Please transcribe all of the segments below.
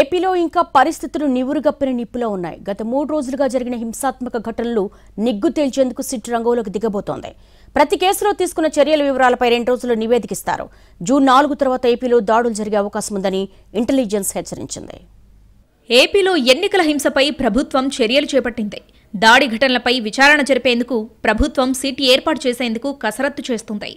ఏపీలో ఇంకా పరిస్థితులు నివురుగప్పిన నిప్పులో ఉన్నాయి గత మూడు రోజులుగా జరిగిన హింసాత్మక ఘటనలు నిగ్గు తేల్చేందుకు సిట్ రంగంలోకి దిగబోతోంది ప్రతి కేసులో తీసుకున్న చర్యల వివరాలపై రెండు రోజులు నివేదికిస్తారు జూన్ నాలుగు తర్వాత ఏపీలో దాడులు జరిగే అవకాశం ఉందని ఇంటెలిజెన్స్ హెచ్చరించింది ఏపీలో ఎన్నికల హింసపై ప్రభుత్వం చర్యలు చేపట్టింది దాడి ఘటనలపై విచారణ జరిపేందుకు ప్రభుత్వం సిట్ ఏర్పాటు చేసేందుకు కసరత్తు చేస్తుంది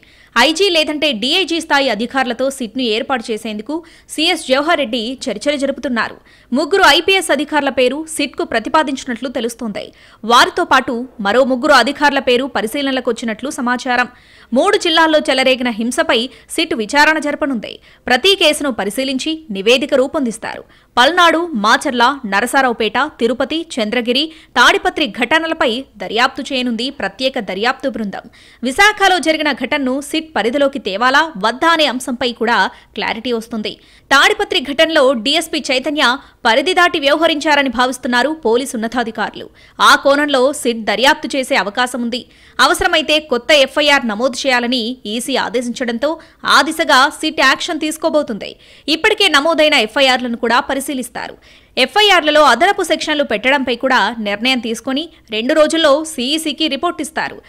ఐజీ లేదంటే డీఐజీ స్థాయి అధికారులతో సిట్ను ఏర్పాటు చేసేందుకు సీఎస్ జవహర్ రెడ్డి చర్చలు జరుపుతున్నారు ముగ్గురు ఐపీఎస్ అధికారుల పేరు సిట్కు ప్రతిపాదించినట్లు తెలుస్తోంది వారితో పాటు మరో ముగ్గురు అధికారుల పేరు పరిశీలనలకు వచ్చినట్లు సమాచారం మూడు జిల్లాల్లో చెలరేగిన హింసపై సిట్ విచారణ జరపనుంది ప్రతి కేసును పరిశీలించి నివేదిక రూపొందిస్తారు పల్నాడు మాచర్ల నరసారావుపేట తిరుపతి చంద్రగిరి తాడిపత్రి ఘటనలపై దర్యాప్తు చేయనుంది ప్రత్యేక దర్యాప్తు బృందం విశాఖలో జరిగిన ఘటనను సిట్ పరిధిలోకి తేవాలా వద్దా అనే అంశంపై కూడా క్లారిటీ వస్తుంది తాడిపత్రి ఘటనలో డీఎస్పీ చైతన్య పరిధి దాటి వ్యవహరించారని భావిస్తున్నారు పోలీసు ఉన్నతాధికారులు ఆ కోణంలో సిట్ దర్యాప్తు చేసే అవకాశం ఉంది అవసరమైతే కొత్త ఎఫ్ఐఆర్ నమోదు చేయాలని ఈసీ ఆదేశించడంతో ఆ దిశగా సిట్ యాక్షన్ తీసుకోబోతుంది ఇప్పటికే నమోదైన ఎఫ్ఐఆర్లను కూడా పరిశీలి పరిశీలిస్తారు ఎఫ్ఐఆర్లలో అదనపు సెక్షన్లు పెట్టడంపై కూడా నిర్ణయం తీసుకుని రెండు రోజుల్లో సీఈసీకి రిపోర్ట్ ఇస్తారు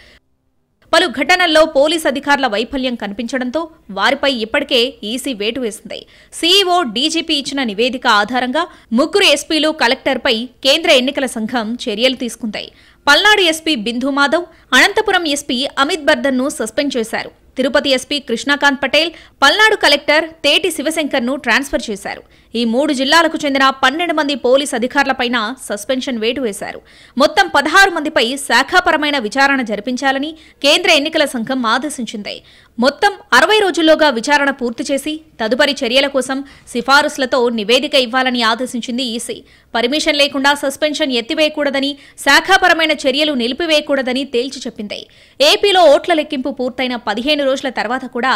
పలు ఘటనల్లో పోలీస్ అధికారుల వైఫల్యం కనిపించడంతో వారిపై ఇప్పటికే ఈసీ వేటు వేసింది సీఈఓ డీజీపీ ఇచ్చిన నివేదిక ఆధారంగా ముగ్గురు ఎస్పీలు కలెక్టర్పై కేంద్ర ఎన్నికల సంఘం చర్యలు తీసుకుంది పల్నాడు ఎస్పీ బింధు మాధవ్ అనంతపురం ఎస్పీ అమిత్ బర్దన్ను సస్పెండ్ చేశారు తిరుపతి ఎస్పీ కృష్ణాకాంత్ పటేల్ పల్నాడు కలెక్టర్ తేటి శివశంకర్ను ట్రాన్స్ఫర్ చేశారు ఈ మూడు జిల్లాలకు చెందిన పన్నెండు మంది పోలీస్ అధికారులపైన సస్పెన్షన్ వేటు వేశారు మొత్తం పదహారు మందిపై శాఖాపరమైన విచారణ జరిపించాలని కేంద్ర ఎన్నికల సంఘం ఆదేశించింది మొత్తం అరవై రోజుల్లోగా విచారణ పూర్తి చేసి తదుపరి చర్యల కోసం సిఫారసులతో నివేదిక ఇవ్వాలని ఆదేశించింది ఈసీ పర్మిషన్ లేకుండా సస్పెన్షన్ ఎత్తివేయకూడదని శాఖాపరమైన చర్యలు నిలిపివేయకూడదని తేల్చి చెప్పింది ఏపీలో ఓట్ల లెక్కింపు పూర్తయిన పదిహేను రోజుల తర్వాత కూడా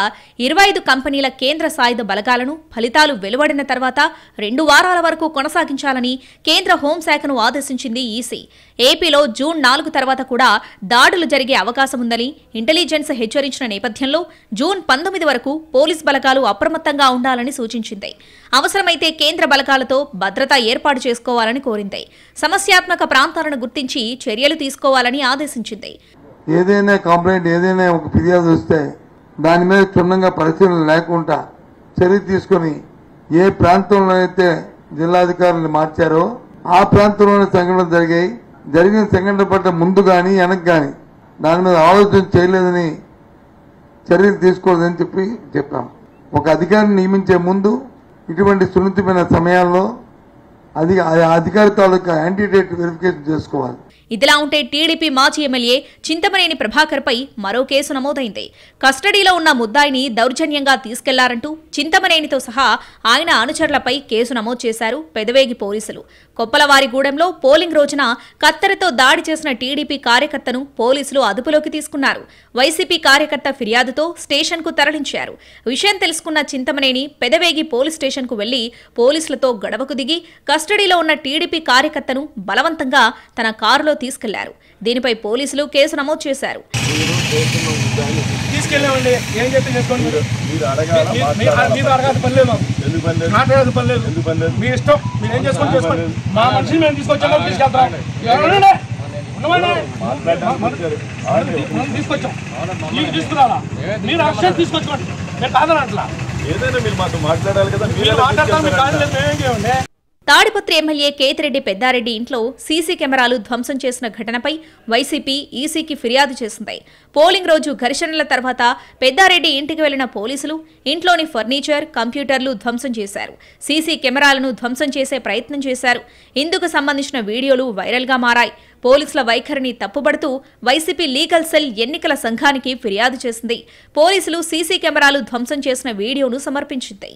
ఇరవై ఐదు కంపెనీల కేంద్ర సాయుధ బలగాలను ఫలితాలు వెలువడిన తర్వాత రెండు వారాల వరకు కొనసాగించాలని కేంద్ర హోంశాఖను ఆదేశించింది ఈసీ ఏపీలో జూన్ నాలుగు తర్వాత కూడా దాడులు జరిగే అవకాశం ఉందని ఇంటెలిజెన్స్ హెచ్చరించిన నేపథ్యంలో జూన్ పంతొమ్మిది వరకు పోలీస్ బలగాలు అప్రమత్తంగా ఉండాలని సూచించింది అవసరమైతే కేంద్ర బలగాలతో భద్రత ఏర్పాటు చేసుకోవాలని కోరింది సమస్యాత్మక ప్రాంతాలను గుర్తించి చర్యలు తీసుకోవాలని ఆదేశించింది ఏదైనా కంప్లైంట్ ఏదైనా ఒక ఫిర్యాదు వస్తే దాని మీద క్షుణ్ణంగా పరిశీలన లేకుండా చర్య తీసుకుని ఏ ప్రాంతంలో అయితే జిల్లాధికారులు మార్చారో ఆ ప్రాంతంలోనే సంఘటన జరిగాయి జరిగిన సంఘటన పట్ల ముందు కానీ వెనక్కి కానీ దాని మీద ఆలోచన చేయలేదని చర్యలు తీసుకోలేదని చెప్పి చెప్పాం ఒక అధికారిని నియమించే ముందు ఇటువంటి సున్నితమైన సమయాల్లో అది అధికారి తాలూకా యాంటీడేట్ వెరిఫికేషన్ చేసుకోవాలి ఇదిలా ఉంటే టీడీపీ మాజీ ఎమ్మెల్యే చింతమనేని ప్రభాకర్ పై మరో కేసు నమోదైంది కస్టడీలో ఉన్న ముద్దాయిని దౌర్జన్యంగా తీసుకెళ్లారంటూ చింతమనేనితో సహా ఆయన అనుచరులపై కేసు నమోదు చేశారు పెదవేగి పోలీసులు కొప్పలవారిగూడెంలో పోలింగ్ రోజున కత్తెరతో దాడి చేసిన టీడీపీ కార్యకర్తను పోలీసులు అదుపులోకి తీసుకున్నారు వైసీపీ కార్యకర్త ఫిర్యాదుతో కు తరలించారు విషయం తెలుసుకున్న చింతమనేని పెదవేగి పోలీస్ స్టేషన్ కు వెళ్లి పోలీసులతో గడవకు దిగి కస్టడీలో ఉన్న టీడీపీ కార్యకర్తను బలవంతంగా తన కారులో తీసుకెళ్లారు దీనిపై పోలీసులు కేసు నమోదు చేశారు మీరు మీరు తీసుకొచ్చాం మీరు తీసుకొచ్చుకోండి కాదని అట్లా ఏదైనా మీరు మాకు మాట్లాడాలి కదా మీరు మాట్లాడతాం మీరు కాదు లేదు మేమేం చేయండి తాడిపత్రి ఎమ్మెల్యే కేతిరెడ్డి పెద్దారెడ్డి ఇంట్లో సీసీ కెమెరాలు ధ్వంసం చేసిన ఘటనపై వైసీపీ ఈసీకి ఫిర్యాదు చేసింది పోలింగ్ రోజు ఘర్షణల తర్వాత పెద్దారెడ్డి ఇంటికి వెళ్లిన పోలీసులు ఇంట్లోని ఫర్నిచర్ కంప్యూటర్లు ధ్వంసం చేశారు సీసీ కెమెరాలను ధ్వంసం చేసే ప్రయత్నం చేశారు ఇందుకు సంబంధించిన వీడియోలు వైరల్గా మారాయి పోలీసుల వైఖరిని తప్పుబడుతూ వైసీపీ లీగల్ సెల్ ఎన్నికల సంఘానికి ఫిర్యాదు చేసింది పోలీసులు సీసీ కెమెరాలు ధ్వంసం చేసిన వీడియోను సమర్పించింది